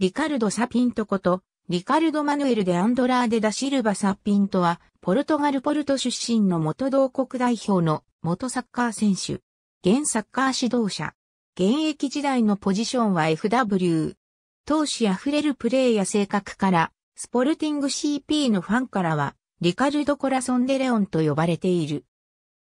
リカルド・サピントこと、リカルド・マヌエル・デ・アンドラーデ・ダ・シルバ・サピントは、ポルトガル・ポルト出身の元同国代表の元サッカー選手、現サッカー指導者。現役時代のポジションは FW。闘志あふれるプレーや性格から、スポルティング CP のファンからは、リカルド・コラソン・デ・レオンと呼ばれている。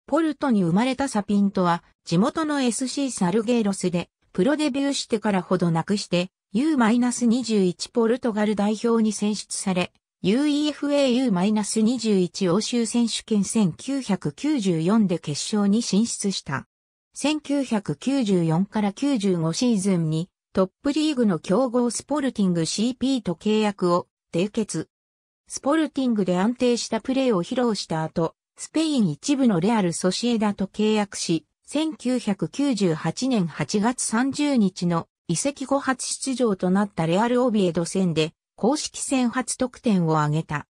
ポルトに生まれたサピントは、地元の SC サルゲーロスで、プロデビューしてからほどなくして、U-21 ポルトガル代表に選出され、UEFAU-21 欧州選手権1994で決勝に進出した。1994から95シーズンにトップリーグの強豪スポルティング CP と契約を締結。スポルティングで安定したプレーを披露した後、スペイン一部のレアル・ソシエダと契約し、1998年8月30日の移籍後初出場となったレアル・オビエド戦で、公式戦初得点を挙げた。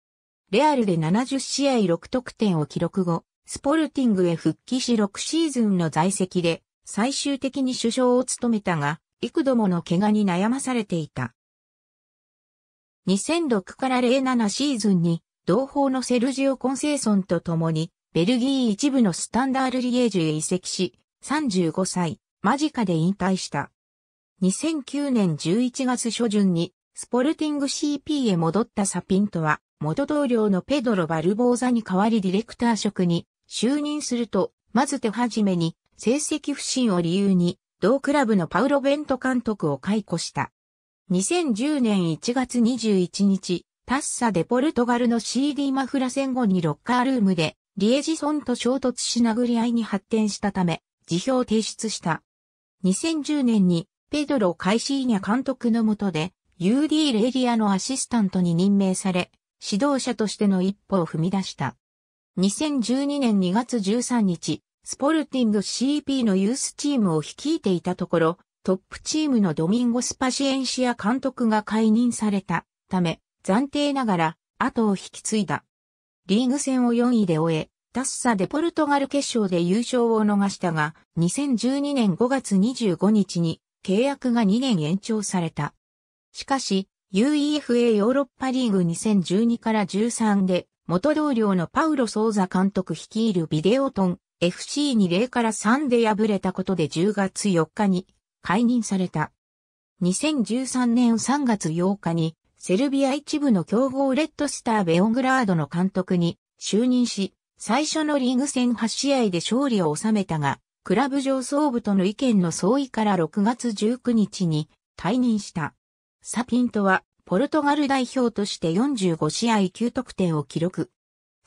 レアルで70試合6得点を記録後、スポルティングへ復帰し6シーズンの在籍で、最終的に首相を務めたが、幾度もの怪我に悩まされていた。2006から07シーズンに、同胞のセルジオ・コンセーソンと共に、ベルギー一部のスタンダールリエージュへ移籍し、35歳、間近で引退した。2009年11月初旬にスポルティング CP へ戻ったサピントは元同僚のペドロ・バルボーザに代わりディレクター職に就任すると、まず手始めに成績不振を理由に同クラブのパウロ・ベント監督を解雇した。2010年1月21日、タッサでポルトガルの CD マフラ戦後にロッカールームでリエジソンと衝突し殴り合いに発展したため、辞表を提出した。2010年にペドロ・カイシーニャ監督の下で、UD レリアのアシスタントに任命され、指導者としての一歩を踏み出した。2012年2月13日、スポルティング CP のユースチームを率いていたところ、トップチームのドミンゴスパシエンシア監督が解任されたため、暫定ながら後を引き継いだ。リーグ戦を4位で終え、ダッサでポルトガル決勝で優勝を逃したが、2012年5月25日に契約が2年延長された。しかし、UEFA ヨーロッパリーグ2012から13で、元同僚のパウロ・ソーザ監督率いるビデオトン FC に0から3で敗れたことで10月4日に解任された。2013年3月8日にセルビア一部の強豪レッドスターベオングラードの監督に就任し、最初のリーグ戦8試合で勝利を収めたが、クラブ上層部との意見の相違から6月19日に退任した。サピントはポルトガル代表として45試合9得点を記録。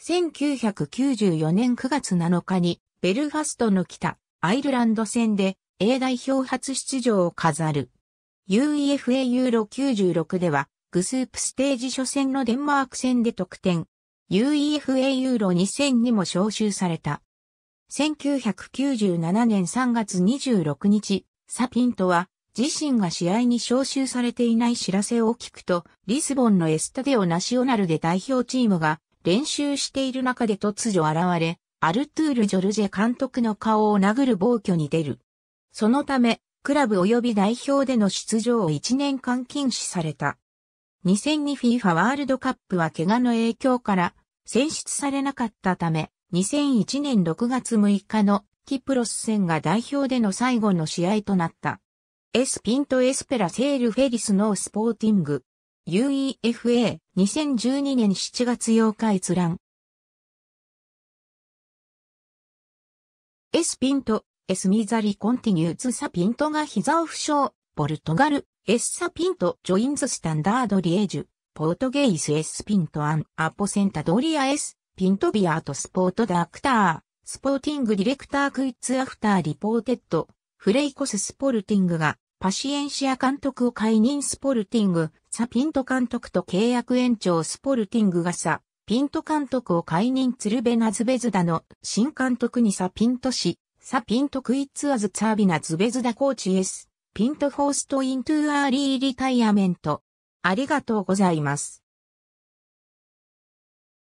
1994年9月7日にベルファストの北アイルランド戦で A 代表初出場を飾る。UEFA ユーロ96ではグスープステージ初戦のデンマーク戦で得点。UEFA ユーロ2000にも招集された。1997年3月26日、サピントは自身が試合に招集されていない知らせを聞くと、リスボンのエスタデオナシオナルで代表チームが練習している中で突如現れ、アルトゥール・ジョルジェ監督の顔を殴る暴挙に出る。そのため、クラブ及び代表での出場を1年間禁止された。2002FIFA ワールドカップは怪我の影響から選出されなかったため、2001年6月6日のキプロス戦が代表での最後の試合となった。エスピントエスペラセールフェリスノースポーティング。UEFA 2012年7月8日閲覧。エスピント、エスミザリコンティニューズサピントが膝を負傷、ポルトガル、エッサピント、ジョインズスタンダードリエージュ、ポートゲイスエスピントアン、アポセンタドリアエス、ピントビアートスポートダクター、スポーティングディレクタークイッツアフターリポーテッド、フレイコススポルティングが、パシエンシア監督を解任スポルティング、サピント監督と契約延長スポルティングがサ、ピント監督を解任ツルベナズベズダの新監督にサピントし、サピントクイッツアズツァービナズベズダコーチエス、ピントフォーストイントゥアーリーリタイアメント。ありがとうございます。